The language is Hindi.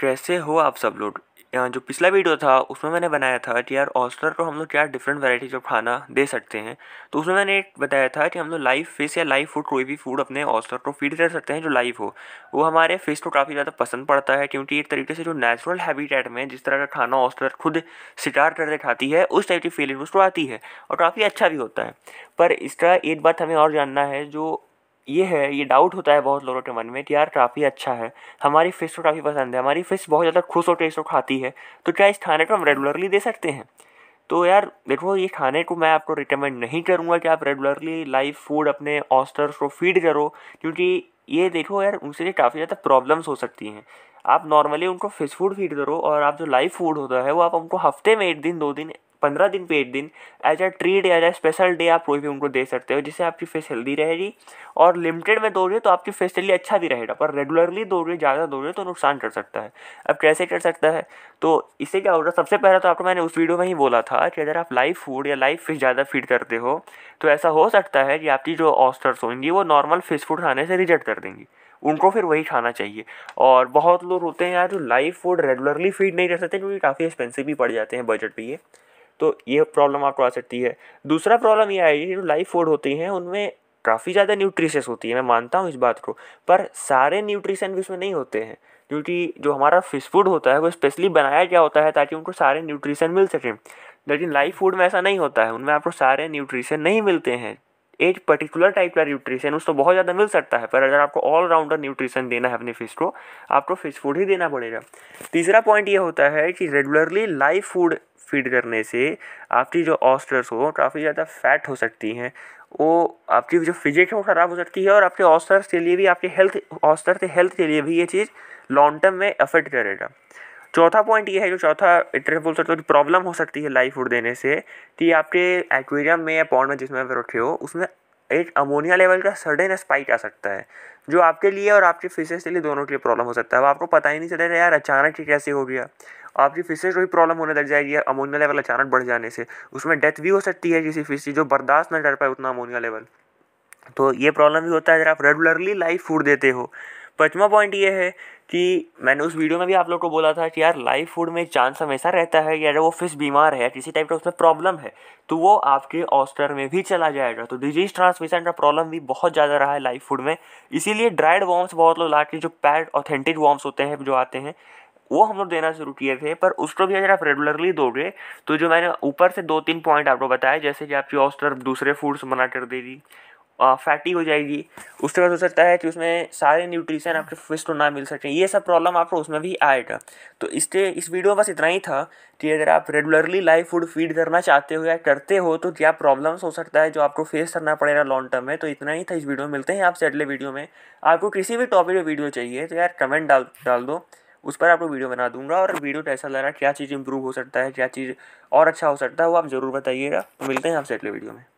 कैसे हो आप सब लोग जो पिछला वीडियो था उसमें मैंने बनाया था कि यार ऑस्टर को हम लोग क्या डिफरेंट वैरायटीज ऑफ खाना दे सकते हैं तो उसमें मैंने बताया था कि हम लोग लाइव फिश या लाइव फूड कोई भी फूड अपने ऑस्टर को फीड कर सकते हैं जो लाइव हो वो हमारे फिश को काफ़ी ज़्यादा पसंद पड़ता है क्योंकि एक तरीके से जो नेचुरल हैबिटेट में जिस तरह का खाना ऑस्टर खुद शिकार करके खाती है उस टाइप की फीलिंग उसको आती है और काफ़ी अच्छा भी होता है पर इसका एक बात हमें और जानना है जो ये है ये डाउट होता है बहुत लोगों के मन में कि यार काफ़ी अच्छा है हमारी फ़िश को तो काफ़ी पसंद है हमारी फ़िश बहुत ज़्यादा खुश टेस्ट इसको खाती है तो क्या इस खाने को हम रेगुलरली दे सकते हैं तो यार देखो ये खाने को मैं आपको रिकमेंड नहीं करूँगा कि आप रेगुलरली लाइव फूड अपने ऑस्टर्स को फीड करो क्योंकि ये देखो यार उनसे काफ़ी ज़्यादा प्रॉब्लम्स हो सकती हैं आप नॉर्मली उनको फिश फूड फीड करो और आप जो लाइव फूड होता है वो आप उनको हफ्ते में एक दिन दो दिन पंद्रह दिन पे एक दिन as a treat as a special day आप कोई भी उनको दे सकते हो जिससे आपकी फेस हेल्दी रहेगी और लिमिटेड में दौड़े तो आपकी फेस के लिए अच्छा भी रहेगा पर रेगुलरली दौड़े ज़्यादा दौड़े तो नुकसान कर सकता है अब कैसे कर सकता है तो इससे क्या होगा सबसे पहला तो आपको मैंने उस वीडियो में ही बोला था कि अगर आप लाइव फूड या लाइव फिश ज़्यादा फीड करते हो तो ऐसा हो सकता है कि आपकी जो ऑस्टर्स होंगी वो नॉर्मल फिश फूड खाने से रिजेक्ट कर देंगी उनको फिर वही खाना चाहिए और बहुत लोग होते हैं यार जो लाइव फूड रेगुलरली फीड नहीं कर सकते क्योंकि काफ़ी एक्सपेंसिव भी पड़ जाते हैं बजट पर ये तो ये प्रॉब्लम आपको आ सकती है दूसरा प्रॉब्लम ये आई जो लाइव फूड होती हैं उनमें काफ़ी ज़्यादा न्यूट्रिशस होती है मैं मानता हूँ इस बात को पर सारे न्यूट्रिशन भी उसमें नहीं होते हैं क्योंकि जो हमारा फिश फूड होता है वो स्पेशली बनाया गया होता है ताकि उनको सारे न्यूट्रिशन मिल सकें लेकिन लाइफ फूड में ऐसा नहीं होता है उनमें आपको सारे न्यूट्रिशन नहीं मिलते हैं एक पर्टिकुलर टाइप का न्यूट्रिशन उसको बहुत ज़्यादा मिल सकता है पर अगर आपको ऑलराउंडर न्यूट्रिशन देना है अपने फिश को आपको फिश फूड ही देना पड़ेगा तीसरा पॉइंट ये होता है कि रेगुलरली लाइव फूड फीड करने से आपकी जो ऑस्टर्स हो काफ़ी ज़्यादा फैट हो सकती हैं वो आपकी जो फिजिक है वो ख़राब हो सकती है और आपके ऑस्टर्स के लिए भी आपके हेल्थ ऑस्टर के हेल्थ के लिए भी ये चीज़ लॉन्ग टर्म में अफेक्ट करेगा चौथा पॉइंट ये है जो चौथा इटरेटिव बोल सकते हो प्रॉब्लम हो सकती है लाइफ फूड देने से कि आपके एक्वेरियम में या पॉन्ड में जिसमें आप रखे हो उसमें एक अमोनिया लेवल का सडन स्पाइक आ सकता है जो आपके लिए और आपके फिशेज के लिए दोनों के लिए प्रॉब्लम हो सकता है अब आपको पता ही नहीं चलेगा यार अचानक ही कैसे हो गया आपकी फिशेज को भी प्रॉब्लम होने लग जाएगी अमोनिया लेवल अचानक बढ़ जाने से उसमें डेथ भी हो सकती है किसी फिश की जो बर्दाश्त ना कर पाए उतना अमोनिया लेवल तो ये प्रॉब्लम भी होता है अगर आप रेगुलरली लाइफ फूड देते हो पाँचवा पॉइंट ये है कि मैंने उस वीडियो में भी आप लोग को बोला था कि यार लाइव फूड में चांस हमेशा रहता है कि अगर वो फिश बीमार है किसी टाइप का उसमें प्रॉब्लम है तो वो आपके ऑस्टर में भी चला जाएगा तो डिजीज ट्रांसमिशन का प्रॉब्लम भी बहुत ज़्यादा रहा है लाइव फूड में इसीलिए ड्राइड वॉम्स बहुत लोग ला के जो पैड ऑथेंटिक वॉम्स होते हैं जो आते हैं वो हम लोग देना शुरू किए थे पर उसको भी अगर आप रेगुलरली दोगे तो जो मैंने ऊपर से दो तीन पॉइंट आपको बताया जैसे कि आपकी ऑस्टर दूसरे फूड्स मना कर देगी फैटी हो जाएगी उसके बाद हो सकता है कि उसमें सारे न्यूट्रिशन आपके फिश को ना मिल सकें ये सब प्रॉब्लम आपको उसमें भी आएगा तो इसके इस वीडियो में बस इतना ही था कि अगर आप रेगुलरली लाइव फूड फीड करना चाहते हो या करते हो तो क्या प्रॉब्लम्स हो सकता है जो आपको फेस करना पड़ेगा लॉन्ग टर्म में तो इतना ही था इस वीडियो में मिलते हैं आपसे अगले वीडियो में आपको किसी भी टॉपिक पर वीडियो चाहिए तो यार कमेंट डाल डाल दो उस पर आपको वीडियो बना दूंगा और वीडियो कैसा लग रहा है क्या चीज़ इंप्रूव हो सकता है क्या चीज़ और अच्छा हो सकता है वो आप ज़रूर बताइएगा मिलते हैं आपसे अगले वीडियो में